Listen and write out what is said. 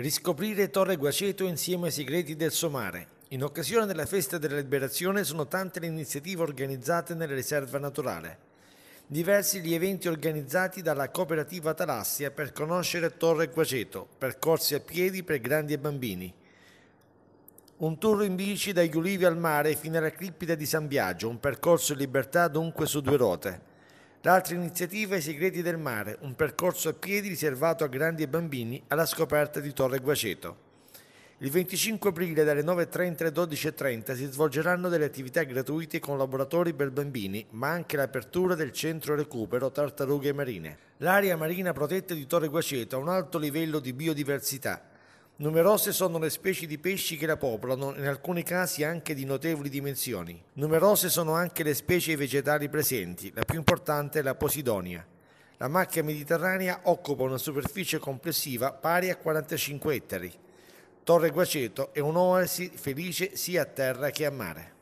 Riscoprire Torre Guaceto insieme ai segreti del Somare. In occasione della festa della liberazione sono tante le iniziative organizzate nella riserva naturale. Diversi gli eventi organizzati dalla cooperativa Talassia per conoscere Torre Guaceto, percorsi a piedi per grandi e bambini. Un tour in bici dagli ulivi al mare fino alla clippida di San Biagio, un percorso in libertà dunque su due ruote. L'altra iniziativa è I Segreti del Mare, un percorso a piedi riservato a grandi e bambini alla scoperta di Torre Guaceto. Il 25 aprile dalle 9.30 alle 12.30 si svolgeranno delle attività gratuite con laboratori per bambini, ma anche l'apertura del centro recupero tartarughe marine. L'area marina protetta di Torre Guaceto ha un alto livello di biodiversità Numerose sono le specie di pesci che la popolano, in alcuni casi anche di notevoli dimensioni. Numerose sono anche le specie vegetali presenti, la più importante è la posidonia. La macchia mediterranea occupa una superficie complessiva pari a 45 ettari. Torre Guaceto è un'oasi felice sia a terra che a mare.